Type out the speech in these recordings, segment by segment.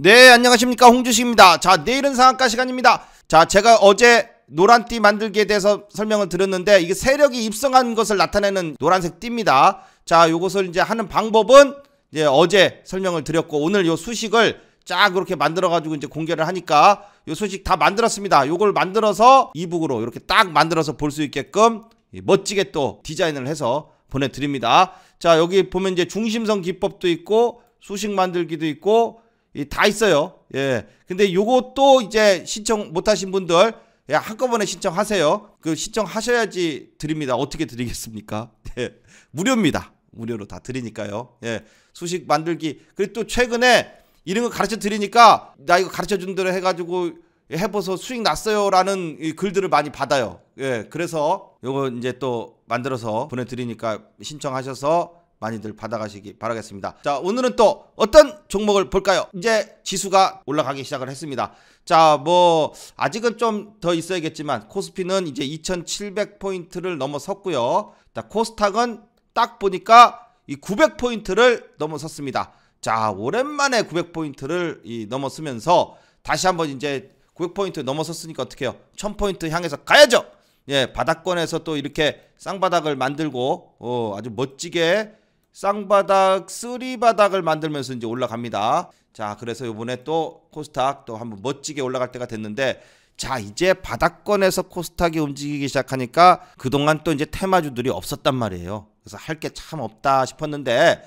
네 안녕하십니까 홍주식입니다 자 내일은 상한가 시간입니다 자 제가 어제 노란띠 만들기에 대해서 설명을 드렸는데 이게 세력이 입성한 것을 나타내는 노란색 띠입니다 자 요것을 이제 하는 방법은 이제 어제 설명을 드렸고 오늘 요 수식을 쫙 이렇게 만들어 가지고 이제 공개를 하니까 요 수식 다 만들었습니다 요걸 만들어서 이북으로 이렇게 딱 만들어서 볼 수 있게끔 멋지게 또 디자인을 해서 보내드립니다 자 여기 보면 이제 중심선 기법도 있고 수식 만들기도 있고 다 있어요. 예. 근데 요것도 이제 신청 못하신 분들 예, 한꺼번에 신청하세요. 그 신청하셔야지 드립니다. 어떻게 드리겠습니까? 예. 무료입니다. 무료로 다 드리니까요. 예. 수식 만들기. 그리고 또 최근에 이런 거 가르쳐 드리니까 나 이거 가르쳐 준 대로 해가지고 해보서 수익 났어요라는 글들을 많이 받아요. 예. 그래서 요거 이제 또 만들어서 보내드리니까 신청하셔서 많이들 받아가시기 바라겠습니다. 자, 오늘은 또 어떤 종목을 볼까요? 이제 지수가 올라가기 시작을 했습니다. 자, 뭐 아직은 좀 더 있어야겠지만 코스피는 이제 2700포인트를 넘어섰고요. 자, 코스닥은 딱 보니까 이 900포인트를 넘어섰습니다. 자, 오랜만에 900포인트를 이 넘어서면서 다시 한번 이제 900포인트 넘어섰으니까 어떻게 해요? 1000포인트 향해서 가야죠. 예, 바닥권에서 또 이렇게 쌍바닥을 만들고 어, 아주 멋지게 쌍바닥, 쓰리바닥을 만들면서 이제 올라갑니다. 자, 그래서 요번에 또 코스닥 또 한번 멋지게 올라갈 때가 됐는데 자, 이제 바닥권에서 코스닥이 움직이기 시작하니까 그동안 또 이제 테마주들이 없었단 말이에요. 그래서 할 게 참 없다 싶었는데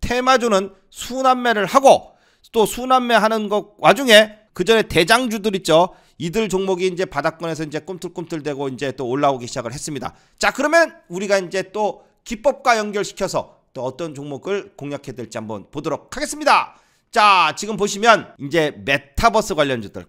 테마주는 순환매를 하고 또 순환매 하는 것 와중에 그 전에 대장주들 있죠. 이들 종목이 이제 바닥권에서 이제 꿈틀꿈틀대고 이제 또 올라오기 시작을 했습니다. 자, 그러면 우리가 이제 또 기법과 연결시켜서 또 어떤 종목을 공략해야 될지 한번 보도록 하겠습니다. 자, 지금 보시면 이제 메타버스 관련주들.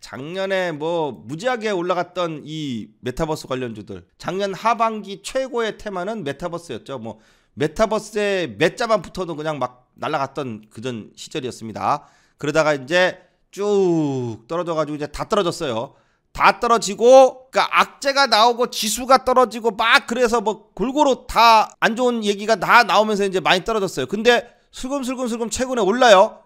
작년에 뭐 무지하게 올라갔던 이 메타버스 관련주들. 작년 하반기 최고의 테마는 메타버스였죠. 뭐 메타버스에 메자만 붙어도 그냥 막 날아갔던 그전 시절이었습니다. 그러다가 이제 쭉 떨어져가지고 이제 다 떨어졌어요. 다 떨어지고 그러니까 악재가 나오고 지수가 떨어지고 막 그래서 뭐 골고루 다 안 좋은 얘기가 다 나오면서 이제 많이 떨어졌어요. 근데 슬금슬금슬금 최근에 올라요.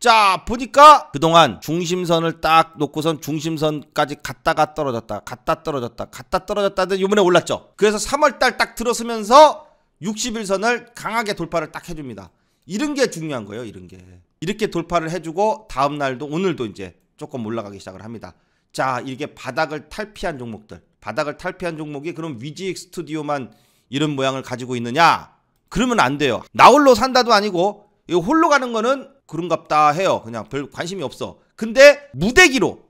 자 보니까 그동안 중심선을 딱 놓고선 중심선까지 갔다가 떨어졌다 갔다 떨어졌다 갔다 떨어졌다 요번에 올랐죠 그래서 3월달 딱 들어서면서 60일선을 강하게 돌파를 딱 해줍니다 이런 게 중요한 거예요 이런 게 이렇게 돌파를 해주고 다음날도 오늘도 이제 조금 올라가기 시작을 합니다 자, 이게 바닥을 탈피한 종목들. 바닥을 탈피한 종목이 그럼 위지익 스튜디오만 이런 모양을 가지고 있느냐? 그러면 안 돼요. 나홀로 산다도 아니고 이거 홀로 가는 거는 그런갑다 해요. 그냥 별 관심이 없어. 근데 무대기로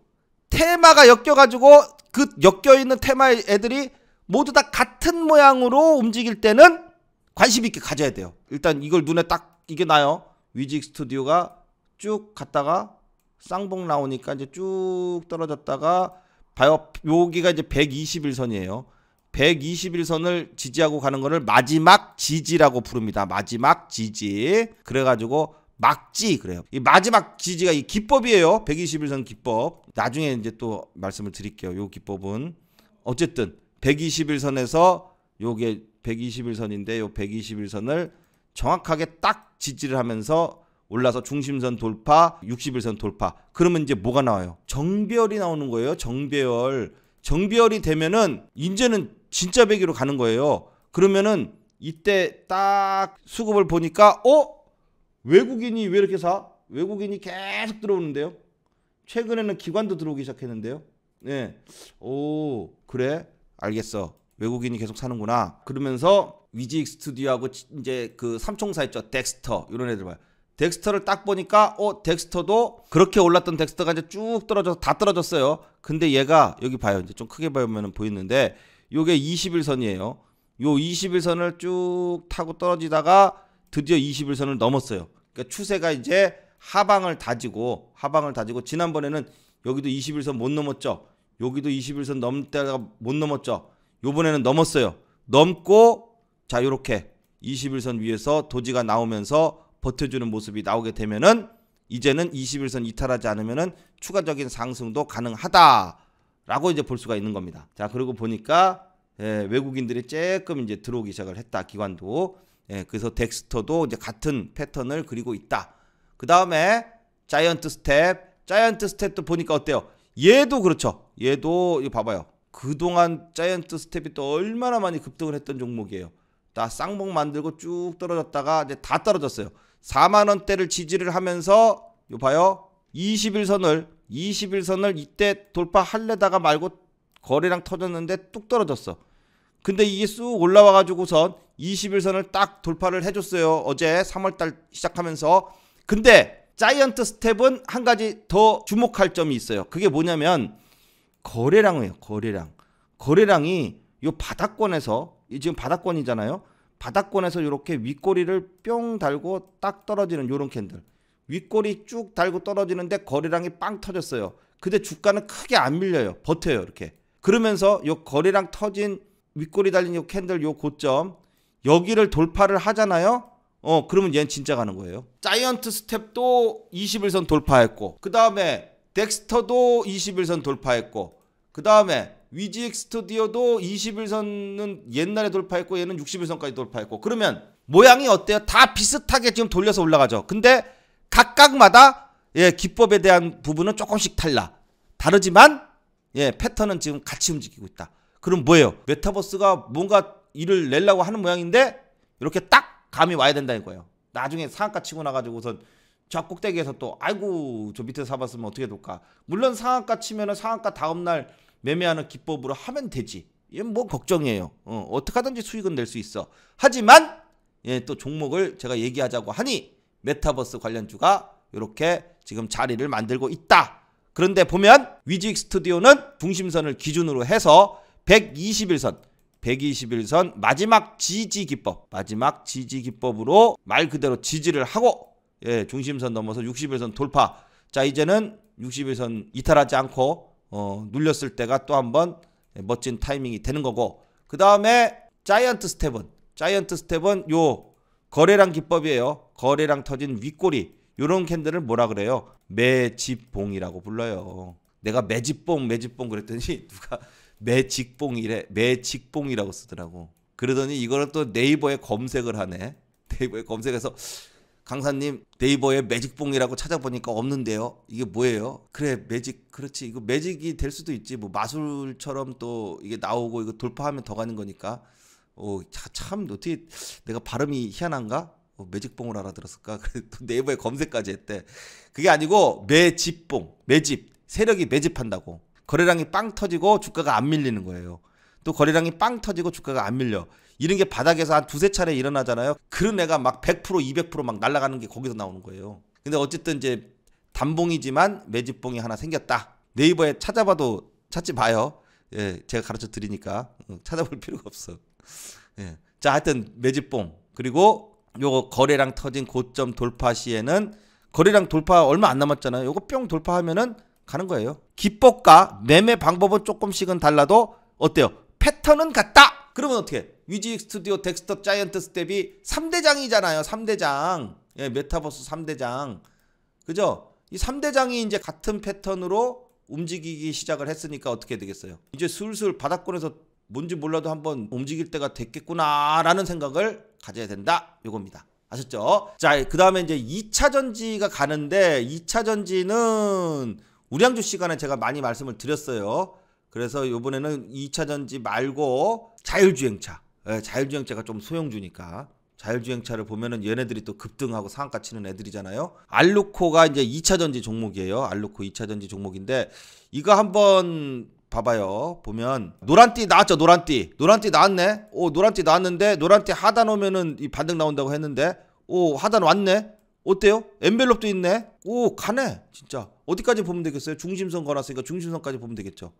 테마가 엮여가지고 그 엮여있는 테마의 애들이 모두 다 같은 모양으로 움직일 때는 관심 있게 가져야 돼요. 일단 이걸 눈에 딱 이게 나요. 위직 스튜디오가 쭉 갔다가 쌍봉 나오니까 이제 쭉 떨어졌다가 바요 여기가 이제 121선이에요. 121선을 지지하고 가는 거를 마지막 지지라고 부릅니다. 마지막 지지. 그래가지고 막지 그래요. 이 마지막 지지가 이 기법이에요. 121선 기법. 나중에 이제 또 말씀을 드릴게요. 요 기법은 어쨌든 121선에서 요게 121선인데 요 121선을 정확하게 딱 지지를 하면서 올라서 중심선 돌파, 60일선 돌파. 그러면 이제 뭐가 나와요? 정배열이 나오는 거예요. 정배열. 정배열이 되면은 이제는 진짜 배기로 가는 거예요. 그러면은 이때 딱 수급을 보니까 어? 외국인이 왜 이렇게 사? 외국인이 계속 들어오는데요. 최근에는 기관도 들어오기 시작했는데요. 네. 오, 그래? 알겠어. 외국인이 계속 사는구나. 그러면서 위지익 스튜디오하고 이제 그 삼총사 있죠. 덱스터 이런 애들 봐요. 덱스터를 딱 보니까 어 덱스터도 그렇게 올랐던 덱스터가 이제 쭉 떨어져서 다 떨어졌어요. 근데 얘가 여기 봐요. 이제 좀 크게 보면 보이는데 요게 21선이에요. 요 21선을 쭉 타고 떨어지다가 드디어 21선을 넘었어요. 그러니까 추세가 이제 하방을 다지고 하방을 다지고 지난번에는 여기도 21선 못 넘었죠. 여기도 21선 넘다가 못 넘었죠. 요번에는 넘었어요. 넘고 자 요렇게 21선 위에서 도지가 나오면서 버텨주는 모습이 나오게 되면은 이제는 21선 이탈하지 않으면은 추가적인 상승도 가능하다라고 이제 볼 수가 있는 겁니다. 자 그리고 보니까 예, 외국인들이 조금 이제 들어오기 시작을 했다 기관도 예, 그래서 덱스터도 이제 같은 패턴을 그리고 있다. 그 다음에 자이언트 스텝, 자이언트 스텝도 보니까 어때요? 얘도 그렇죠. 얘도 이 봐봐요. 그동안 자이언트 스텝이 또 얼마나 많이 급등을 했던 종목이에요. 다 쌍봉 만들고 쭉 떨어졌다가 이제 다 떨어졌어요. 4만 원대를 지지를 하면서 요 봐요. 21선을 21선을 이때 돌파할래다가 말고 거래량 터졌는데 뚝 떨어졌어. 근데 이게 쑥 올라와 가지고선 21선을 딱 돌파를 해줬어요. 어제 3월 달 시작하면서. 근데 자이언트 스텝은 한 가지 더 주목할 점이 있어요. 그게 뭐냐면 거래량이에요. 거래량. 거래량이 요 바닥권에서 지금 바닥권이잖아요. 바닥권에서 이렇게 윗꼬리를 뿅 달고 딱 떨어지는 요런 캔들 윗꼬리 쭉 달고 떨어지는데 거리랑이빵 터졌어요 근데 주가는 크게 안 밀려요 버텨요 이렇게 그러면서 요거리랑 터진 윗꼬리 달린 요 캔들 요 고점 여기를 돌파를 하잖아요 어 그러면 얘는 진짜 가는 거예요 자이언트 스텝도 21선 돌파했고 그 다음에 덱스터도 21선 돌파했고 그 다음에 위지엑 스튜디오도 21선은 옛날에 돌파했고 얘는 61선까지 돌파했고 그러면 모양이 어때요? 다 비슷하게 지금 돌려서 올라가죠. 근데 각각마다 예, 기법에 대한 부분은 조금씩 달라. 다르지만 예, 패턴은 지금 같이 움직이고 있다. 그럼 뭐예요? 메타버스가 뭔가 일을 내려고 하는 모양인데 이렇게 딱 감이 와야 된다이 거예요. 나중에 상한가 치고 나가지고선 좌 꼭대기에서 또 아이고 저 밑에서 사봤으면 어떻게 될까 물론 상한가 치면은 상한가 다음날 매매하는 기법으로 하면 되지. 이뭐 걱정이에요. 어, 어떻게 하든지 수익은 낼 수 있어. 하지만 예, 또 종목을 제가 얘기하자고 하니 메타버스 관련주가 이렇게 지금 자리를 만들고 있다. 그런데 보면 위직 스튜디오는 중심선을 기준으로 해서 121선, 121선 마지막 지지 기법, 마지막 지지 기법으로 말 그대로 지지를 하고 예, 중심선 넘어서 61선 돌파. 자, 이제는 61선 이탈하지 않고 어, 눌렸을 때가 또 한번 멋진 타이밍이 되는 거고 그 다음에 자이언트 스텝은 자이언트 스텝은 요 거래량 기법이에요. 거래량 터진 윗꼬리 요런 캔들을 뭐라 그래요? 매집봉이라고 불러요. 내가 매집봉 매집봉 그랬더니 누가 매직봉이래 매직봉이라고 쓰더라고. 그러더니 이거를 또 네이버에 검색을 하네. 네이버에 검색해서 강사님 네이버에 매직봉이라고 찾아보니까 없는데요. 이게 뭐예요? 그래 매직 그렇지 이거 매직이 될 수도 있지 뭐 마술처럼 또 이게 나오고 이거 돌파하면 더 가는 거니까 오참 어떻게 내가 발음이 희한한가? 어, 매직봉을 알아들었을까? 그래도 네이버에 검색까지 했대. 그게 아니고 매집봉 매집 세력이 매집한다고 거래량이 빵 터지고 주가가 안 밀리는 거예요. 또 거래량이 빵 터지고 주가가 안 밀려. 이런 게 바닥에서 한 두세 차례 일어나잖아요. 그런 애가 막 100% 200%막 날아가는 게 거기서 나오는 거예요. 근데 어쨌든 이제 단봉이지만 매집봉이 하나 생겼다. 네이버에 찾아봐도 찾지 마요. 예, 제가 가르쳐 드리니까 어, 찾아볼 필요가 없어. 예. 자, 하여튼 매집봉 그리고 요거 거래량 터진 고점 돌파 시에는 거래량 돌파 얼마 안 남았잖아요. 요거 뿅 돌파하면은 가는 거예요. 기법과 매매 방법은 조금씩은 달라도 어때요? 패턴은 같다. 그러면 어떻게? 뮤직 스튜디오 덱스터 자이언트 스텝이 3대장이잖아요. 3대장. 예, 메타버스 3대장. 그죠? 이 3대장이 이제 같은 패턴으로 움직이기 시작을 했으니까 어떻게 되겠어요? 이제 술술 바닥권에서 뭔지 몰라도 한번 움직일 때가 됐겠구나라는 생각을 가져야 된다. 이겁니다. 아셨죠? 자, 그 다음에 이제 2차 전지가 가는데 2차 전지는 우량주 시간에 제가 많이 말씀을 드렸어요. 그래서 이번에는 2차 전지 말고 자율주행차. 예, 자율주행차가 좀 소형주니까 자율주행차를 보면은 얘네들이 또 급등하고 상한가 치는 애들이잖아요. 알루코가 이제 2차 전지 종목이에요. 알루코 2차 전지 종목인데 이거 한번 봐봐요. 보면 노란띠 나왔죠. 노란띠. 노란띠 나왔네. 오 노란띠 나왔는데 노란띠 하단 오면은 이 반등 나온다고 했는데 오 하단 왔네. 어때요? 엠벨롭도 있네. 오 가네. 진짜 어디까지 보면 되겠어요? 중심선 걸었으니까 중심선까지 보면 되겠죠.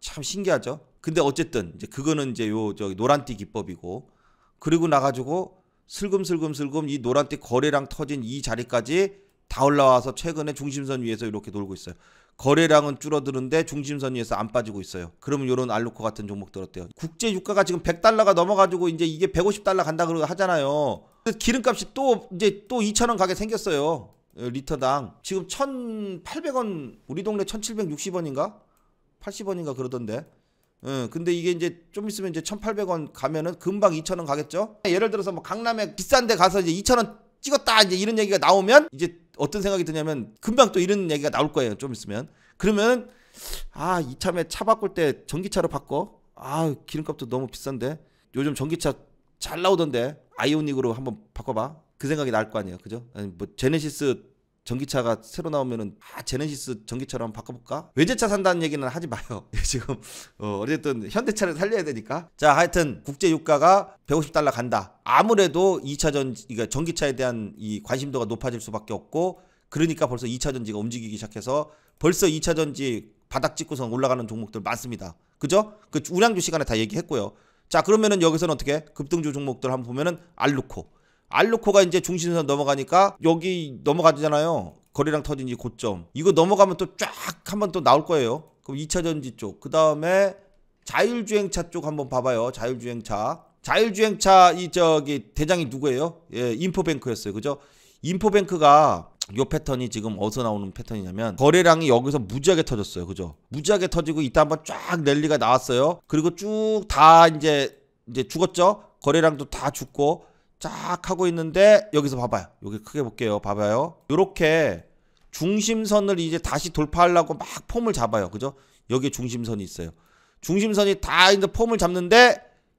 참 신기하죠. 근데 어쨌든 이제 그거는 이제 요 저기 노란띠 기법이고 그리고 나가지고 슬금슬금슬금 이 노란띠 거래량 터진 이 자리까지 다 올라와서 최근에 중심선 위에서 이렇게 돌고 있어요. 거래량은 줄어드는데 중심선 위에서 안 빠지고 있어요. 그러면 요런 알루코 같은 종목들 었대요 국제 유가가 지금 100달러가 넘어가지고 이제 이게 150달러 간다 그러 고 하잖아요. 그 기름값이 또 이제 또2천원 가게 생겼어요. 리터당 지금 1,800원 우리 동네 1,760원인가? 80원인가 그러던데. 응, 근데 이게 이제 좀 있으면 이제 1,800원 가면은 금방 2,000원 가겠죠? 예를 들어서 뭐 강남에 비싼데 가서 이제 2,000원 찍었다 이제 이런 얘기가 나오면 이제 어떤 생각이 드냐면 금방 또 이런 얘기가 나올 거예요. 좀 있으면. 그러면 아, 이참에 차 바꿀 때 전기차로 바꿔. 아, 기름값도 너무 비싼데. 요즘 전기차 잘 나오던데. 아이오닉으로 한번 바꿔 봐. 그 생각이 날 거 아니에요. 그죠? 아니 뭐 제네시스 전기차가 새로 나오면은 아 제네시스 전기차로 한번 바꿔볼까? 외제차 산다는 얘기는 하지 마요. 지금 어, 어쨌든 현대차를 살려야 되니까. 자 하여튼 국제 유가가 150달러 간다. 아무래도 2차전 그러니까 전기차에 대한 이 관심도가 높아질 수밖에 없고 그러니까 벌써 2차전지가 움직이기 시작해서 벌써 2차전지 바닥 찍고선 올라가는 종목들 많습니다. 그죠? 그 우량주 시간에 다 얘기했고요. 자 그러면은 여기서는 어떻게 급등주 종목들 한번 보면은 알루코 알로코가 이제 중심선 넘어가니까 여기 넘어가잖아요. 거리랑 터진 이 고점. 이거 넘어가면 또 쫙 한번 또 나올 거예요. 그럼 2차 전지 쪽. 그 다음에 자율주행차 쪽 한번 봐봐요. 자율주행차. 자율주행차 이 저기 대장이 누구예요? 예, 인포뱅크였어요. 그죠? 인포뱅크가 요 패턴이 지금 어디서 나오는 패턴이냐면 거래량이 여기서 무지하게 터졌어요. 그죠? 무지하게 터지고 이따 한번 쫙 랠리가 나왔어요. 그리고 쭉 다 이제 이제 죽었죠? 거래량도 다 죽고 쫙 하고 있는데 여기서 봐봐요. 여기 크게 볼게요. 봐봐요. 요렇게 중심선을 이제 다시 돌파하려고 막 폼을 잡아요. 그죠? 여기에 중심선이 있어요. 중심선이 다 이제 폼을 잡는데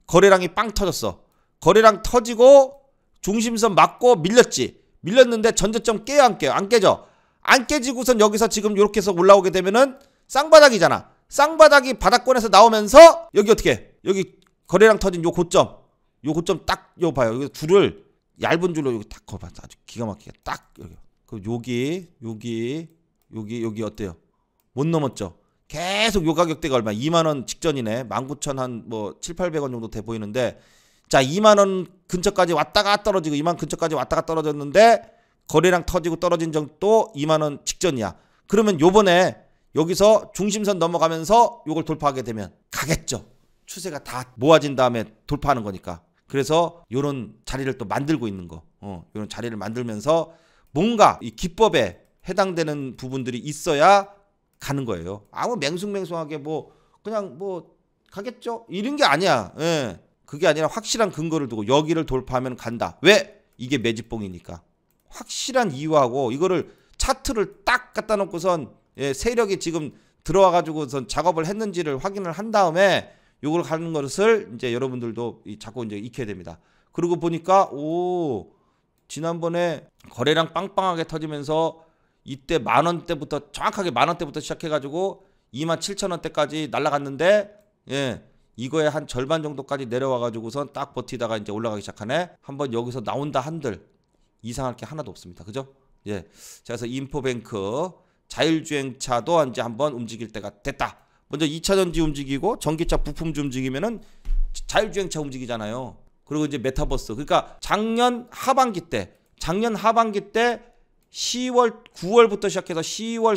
거래량이 빵 터졌어. 거래량 터지고 중심선 맞고 밀렸지. 밀렸는데 전저점 깨요 안 깨요? 안 깨죠? 안 깨지고선 여기서 지금 요렇게 해서 올라오게 되면은 쌍바닥이잖아. 쌍바닥이 바닥권에서 나오면서 여기 어떻게 해? 여기 거래량 터진 요 고점 요 고점 딱요 봐요. 여기 줄을 얇은 줄로 여기 딱 거봐. 아주 기가 막히게 딱 여기. 그 여기 여기 여기 여기 어때요? 못 넘었죠. 계속 요 가격대가 얼마? 2만 원 직전이네. 19,000 한 뭐 7, 800원 정도 돼 보이는데 자, 2만 원 근처까지 왔다가 떨어지고 2만 근처까지 왔다가 떨어졌는데 거래량 터지고 떨어진 정도 2만 원 직전이야. 그러면 요번에 여기서 중심선 넘어가면서 요걸 돌파하게 되면 가겠죠. 추세가 다 모아진 다음에 돌파하는 거니까. 그래서 이런 자리를 또 만들고 있는 거. 어, 요런 자리를 만들면서 뭔가 이 기법에 해당되는 부분들이 있어야 가는 거예요. 아무 맹숭맹숭하게 뭐 그냥 뭐 가겠죠? 이런 게 아니야. 예. 그게 아니라 확실한 근거를 두고 여기를 돌파하면 간다. 왜? 이게 매집봉이니까. 확실한 이유하고 이거를 차트를 딱 갖다 놓고선 예, 세력이 지금 들어와 가지고선 작업을 했는지를 확인을 한 다음에 요걸 가는 것을 이제 여러분들도 자꾸 이제 익혀야 됩니다. 그리고 보니까 오 지난번에 거래량 빵빵하게 터지면서 이때 만 원대부터 정확하게 만 원대부터 시작해가지고 2만 7천 원대까지 날라갔는데 예 이거의 한 절반 정도까지 내려와가지고선 딱 버티다가 이제 올라가기 시작하네. 한번 여기서 나온다 한들 이상할 게 하나도 없습니다. 그죠? 예. 자, 그래서 인포뱅크 자율주행차도 이제 한번 움직일 때가 됐다. 먼저 2차 전지 움직이고 전기차 부품주 움직이면은 자율주행차 움직이잖아요. 그리고 이제 메타버스. 그러니까 작년 하반기 때, 작년 하반기 때 10월 9월부터 시작해서 10월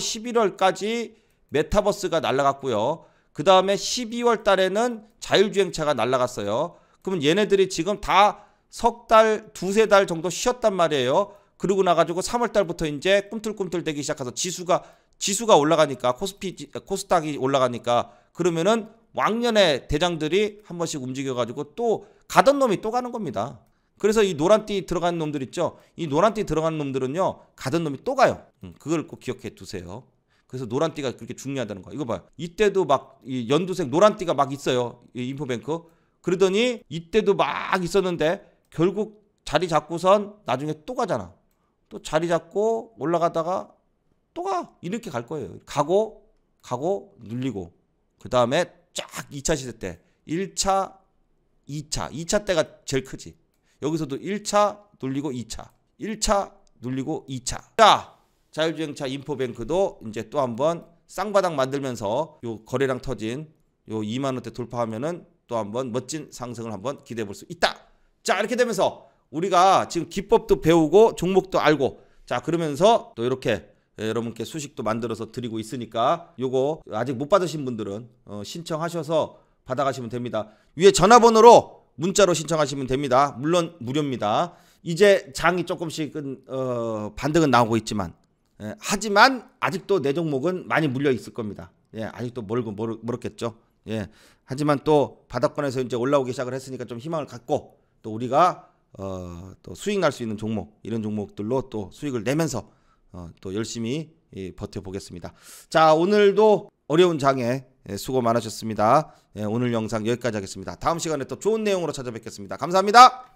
11월까지 메타버스가 날라갔고요. 그 다음에 12월 달에는 자율주행차가 날라갔어요. 그러면 얘네들이 지금 다 석 달, 두세 달 정도 쉬었단 말이에요. 그러고 나가지고 3월 달부터 이제 꿈틀꿈틀 대기 시작해서 지수가 지수가 올라가니까 코스피 코스닥이 올라가니까 그러면은 왕년에 대장들이 한 번씩 움직여가지고 또 가던 놈이 또 가는 겁니다. 그래서 이 노란띠 들어간 놈들 있죠. 이 노란띠 들어간 놈들은요 가던 놈이 또 가요. 음, 그걸 꼭 기억해 두세요. 그래서 노란띠가 그렇게 중요하다는 거야. 이거 봐. 이때도 막 이 연두색 노란띠가 막 있어요. 이 인포뱅크. 그러더니 이때도 막 있었는데 결국 자리 잡고선 나중에 또 가잖아. 또 자리 잡고 올라가다가 또 가. 이렇게 갈 거예요. 가고, 가고, 눌리고. 그 다음에 쫙 2차 시대 때. 1차, 2차. 2차 때가 제일 크지. 여기서도 1차 눌리고 2차. 1차 눌리고 2차. 자, 자율주행차 인포뱅크도 이제 또 한번 쌍바닥 만들면서 요 거래량 터진 요 2만원대 돌파하면은 또 한번 멋진 상승을 한번 기대해 볼 수 있다. 자, 이렇게 되면서 우리가 지금 기법도 배우고 종목도 알고 자, 그러면서 또 이렇게 예, 여러분께 수식도 만들어서 드리고 있으니까 요거 아직 못 받으신 분들은 어, 신청하셔서 받아가시면 됩니다. 위에 전화번호로 문자로 신청하시면 됩니다. 물론 무료입니다. 이제 장이 조금씩은 어, 반등은 나오고 있지만 예, 하지만 아직도 내 종목은 많이 물려 있을 겁니다. 예, 아직도 멀고 멀, 멀었겠죠. 예, 하지만 또 바닥권에서 이제 올라오기 시작을 했으니까 좀 희망을 갖고 또 우리가 어, 또 수익 날 수 있는 종목 이런 종목들로 또 수익을 내면서 어, 또 열심히 예, 버텨보겠습니다. 자, 오늘도 어려운 장애 예, 수고 많으셨습니다. 예, 오늘 영상 여기까지 하겠습니다. 다음 시간에 또 좋은 내용으로 찾아뵙겠습니다. 감사합니다.